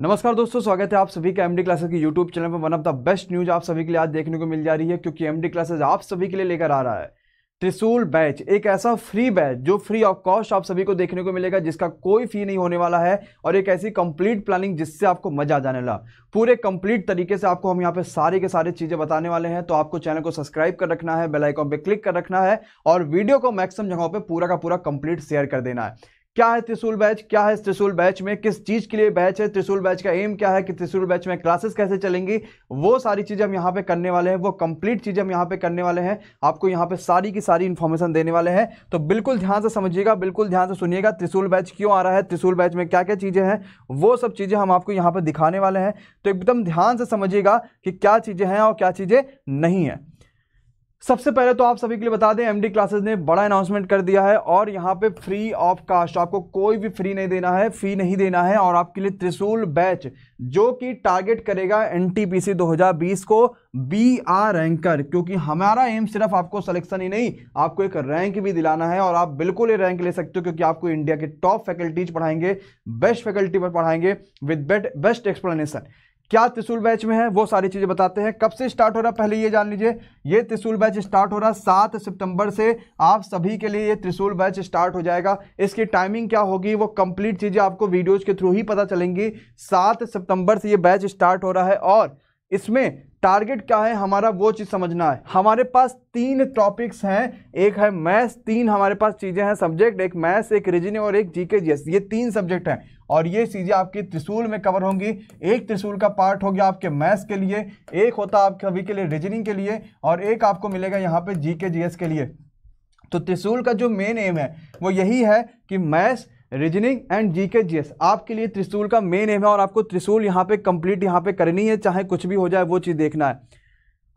नमस्कार दोस्तों स्वागत है आप सभी का एमडी क्लासेस के यूट्यूब चैनल पर one of the best news आप सभी के लिए आज देखने को मिल जा रही है क्योंकि एमडी क्लासेस आप सभी के लिए लेकर आ रहा है त्रिशूल बैच एक ऐसा फ्री बैच जो फ्री ऑफ कॉस्ट आप सभी को देखने को मिलेगा जिसका कोई फी नहीं होने वाला है और एक ऐसी कंप्लीट प्लानिंग जिससे आपको मजा आ जाने लगा पूरे कंप्लीट तरीके से आपको हम यहाँ पे सारे के सारे चीज़ें बताने वाले हैं तो आपको चैनल को सब्सक्राइब कर रखना है बेलाइकॉन पर पे क्लिक कर रखना है और वीडियो को मैक्सिमम जगहों पर पूरा का पूरा कंप्लीट शेयर कर देना है क्या है त्रिशूल बैच क्या है त्रिशूल बैच में किस चीज के लिए बैच है त्रिशूल बैच का एम क्या है कि त्रिशूल बैच में क्लासेस कैसे चलेंगी वो सारी चीजें हम यहाँ पे करने वाले हैं वो कंप्लीट चीजें हम यहाँ पे करने वाले हैं आपको यहाँ पे सारी की सारी इन्फॉर्मेशन देने वाले हैं तो बिल्कुल ध्यान से समझिएगा बिल्कुल ध्यान से सुनिएगा त्रिशूल बैच क्यों आ रहा है त्रिशूल बैच में क्या क्या चीजें हैं वो सब चीजें हम आपको यहाँ पर दिखाने वाले हैं तो एकदम ध्यान से समझिएगा कि क्या चीजें हैं और क्या चीजें नहीं है सबसे पहले तो आप सभी के लिए बता दें एमडी क्लासेस ने बड़ा अनाउंसमेंट कर दिया है और यहाँ पे फ्री ऑफ कास्ट आपको कोई भी फ्री नहीं देना है फी नहीं देना है और आपके लिए त्रिशूल बैच जो कि टारगेट करेगा एनटीपीसी 2020 को बी आर रैंकर क्योंकि हमारा एम सिर्फ आपको सिलेक्शन ही नहीं आपको एक रैंक भी दिलाना है और आप बिल्कुल ही रैंक ले सकते हो क्योंकि आपको इंडिया के टॉप फैकल्टीज पढ़ाएंगे बेस्ट फैकल्टी पर पढ़ाएंगे विद बेट बेस्ट एक्सप्लेनेशन क्या त्रिशूल बैच में है वो सारी चीज़ें बताते हैं कब से स्टार्ट हो रहा है पहले ये जान लीजिए ये त्रिशूल बैच स्टार्ट हो रहा है सात सितंबर से आप सभी के लिए ये त्रिशूल बैच स्टार्ट हो जाएगा इसकी टाइमिंग क्या होगी वो कंप्लीट चीज़ें आपको वीडियोज के थ्रू ही पता चलेंगी सात सितंबर से ये बैच स्टार्ट हो रहा है और इसमें टारगेट क्या है हमारा वो चीज़ समझना है हमारे पास तीन टॉपिक्स हैं एक है मैथ्स तीन हमारे पास चीज़ें हैं सब्जेक्ट एक मैथ्स एक रीजनिंग और एक जीके जीएस ये तीन सब्जेक्ट हैं और ये चीज़ें आपकी त्रिशूल में कवर होंगी एक त्रिशूल का पार्ट हो गया आपके मैथ्स के लिए एक होता आपके सभी के लिए रीजनिंग के लिए और एक आपको मिलेगा यहाँ पर जी के के लिए तो त्रिशूल का जो मेन एम है वो यही है कि मैथ्स रीजनिंग एंड जीके एस आपके लिए त्रिशूल का मेन एम है और आपको त्रिशूल यहाँ पे कंप्लीट यहाँ पे करनी है चाहे कुछ भी हो जाए वो चीज़ देखना है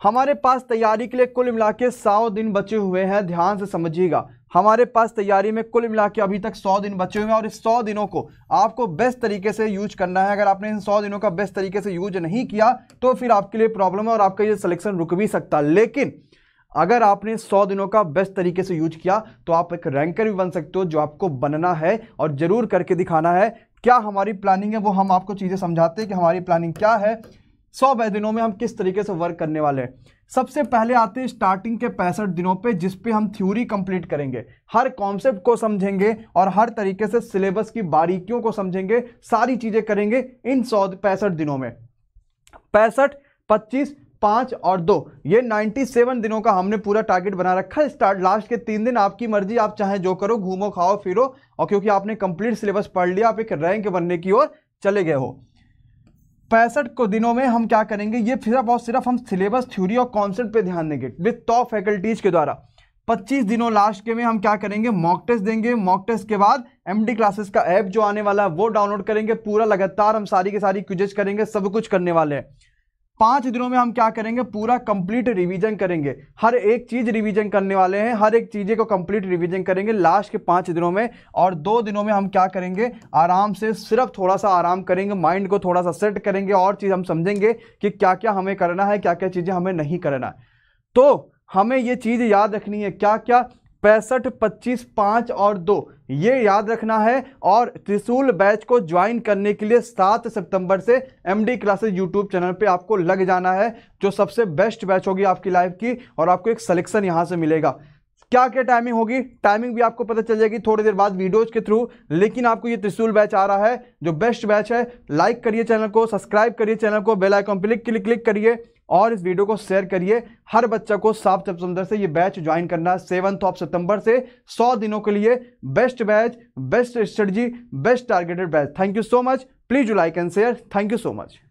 हमारे पास तैयारी के लिए कुल मिला के सौ दिन बचे हुए हैं ध्यान से समझिएगा हमारे पास तैयारी में कुल मिला के अभी तक सौ दिन बचे हुए हैं और इस सौ दिनों को आपको बेस्ट तरीके से यूज करना है अगर आपने इन सौ दिनों का बेस्ट तरीके से यूज नहीं किया तो फिर आपके लिए प्रॉब्लम है और आपका ये सिलेक्शन रुक भी सकता लेकिन अगर आपने 100 दिनों का बेस्ट तरीके से यूज किया तो आप एक रैंकर भी बन सकते हो जो आपको बनना है और ज़रूर करके दिखाना है क्या हमारी प्लानिंग है वो हम आपको चीज़ें समझाते हैं कि हमारी प्लानिंग क्या है सौ दिनों में हम किस तरीके से वर्क करने वाले हैं सबसे पहले आते हैं स्टार्टिंग के पैंसठ दिनों पे जिस पे हम थ्योरी कंप्लीट करेंगे हर कॉन्सेप्ट को समझेंगे और हर तरीके से सिलेबस की बारीकियों को समझेंगे सारी चीज़ें करेंगे इन सौ पैंसठ दिनों में पैंसठ पच्चीस पाँच और दो ये 97 दिनों का हमने पूरा टारगेट बना रखा है स्टार्ट लास्ट के तीन दिन आपकी मर्जी आप चाहे जो करो घूमो खाओ फिरो और क्योंकि आपने कंप्लीट सिलेबस पढ़ लिया आप एक रैंक बनने की ओर चले गए हो पैंसठ को दिनों में हम क्या करेंगे ये सिर्फ और सिर्फ हम सिलेबस थ्योरी और कॉन्सेप्ट पे ध्यान देंगे विद टॉप फैकल्टीज के द्वारा 25 दिनों लास्ट के में हम क्या करेंगे मॉक टेस्ट देंगे मॉक टेस्ट के बाद एमडी क्लासेस का ऐप जो आने वाला है वो डाउनलोड करेंगे पूरा लगातार हम सारी के सारी क्विजेज करेंगे सब कुछ करने वाले हैं पाँच दिनों में हम क्या करेंगे पूरा कंप्लीट रिवीजन करेंगे हर एक चीज़ रिवीजन करने वाले हैं हर एक चीज़ें को कंप्लीट रिवीजन करेंगे लास्ट के पाँच दिनों में और दो दिनों में हम क्या करेंगे आराम से सिर्फ थोड़ा सा आराम करेंगे माइंड को थोड़ा सा सेट करेंगे और चीज़ हम समझेंगे कि क्या क्या हमें करना है क्या क्या चीज़ें हमें नहीं करना है तो हमें ये चीज़ याद रखनी है क्या क्या पैंसठ पच्चीस पाँच और दो ये याद रखना है और त्रिशूल बैच को ज्वाइन करने के लिए सात सितंबर से एमडी क्लासेस यूट्यूब चैनल पे आपको लग जाना है जो सबसे बेस्ट बैच होगी आपकी लाइफ की और आपको एक सिलेक्शन यहाँ से मिलेगा क्या क्या टाइमिंग होगी टाइमिंग भी आपको पता चल जाएगी थोड़ी देर बाद वीडियोज के थ्रू लेकिन आपको ये त्रिशूल बैच आ रहा है जो बेस्ट बैच है लाइक करिए चैनल को सब्सक्राइब करिए चैनल को बेलाइकॉन आइकॉन पे क्लिक क्लिक करिए और इस वीडियो को शेयर करिए हर बच्चा को साफ सुंदर से ये बैच ज्वाइन करना है सेवंथ ऑफ सितंबर से सौ दिनों के लिए best batch best strategy best targeted batch thank you so much please you like and share thank you so much